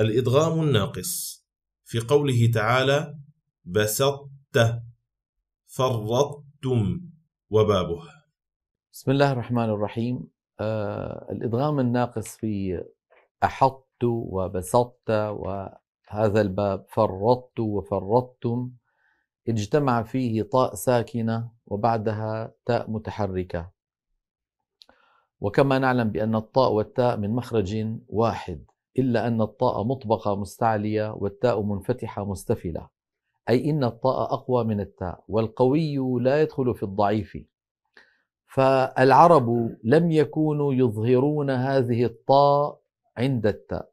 الإدغام الناقص في قوله تعالى بسطت فرطتم وبابه بسم الله الرحمن الرحيم آه الإدغام الناقص في أحطت وبسطت وهذا الباب فرطت وفرطتم اجتمع فيه طاء ساكنة وبعدها تاء متحركة وكما نعلم بأن الطاء والتاء من مخرج واحد إلا أن الطاء مطبقة مستعلية والتاء منفتحة مستفلة أي إن الطاء أقوى من التاء والقوي لا يدخل في الضعيف فالعرب لم يكونوا يظهرون هذه الطاء عند التاء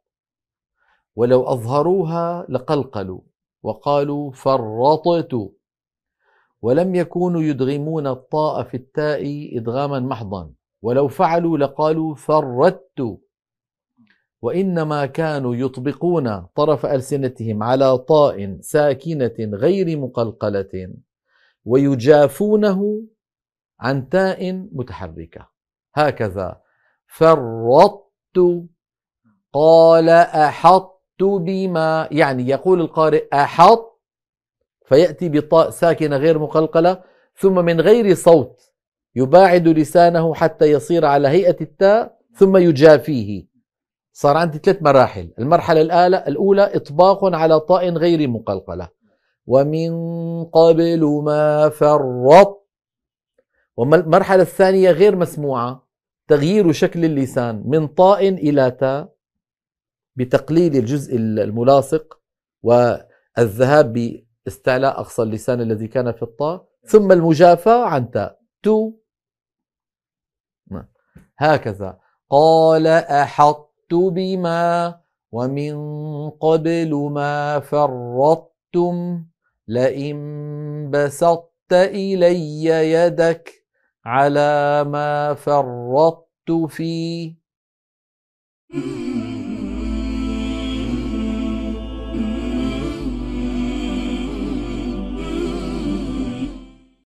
ولو أظهروها لقلقلوا وقالوا فرطت ولم يكونوا يدغمون الطاء في التاء إدغاما محضا ولو فعلوا لقالوا فردت وإنما كانوا يطبقون طرف ألسنتهم على طاء ساكنة غير مقلقلة ويجافونه عن تاء متحركة هكذا فرطت قال أحط بما يعني يقول القارئ أحط فيأتي بطاء ساكنة غير مقلقلة ثم من غير صوت يباعد لسانه حتى يصير على هيئة التاء ثم يجافيه صار عندي ثلاث مراحل المرحلة الأولى إطباق على طاء غير مقلقلة ومن قبل ما فرط والمرحلة الثانية غير مسموعة تغيير شكل اللسان من طاء إلى تاء بتقليل الجزء الملاصق والذهاب باستعلاء أقصى اللسان الذي كان في الطاء ثم المجافة عن تاء تو نعم. هكذا قال أحطت بما ومن قبل ما فرطتم لئن بسطت إلي يدك على ما فرطت فيه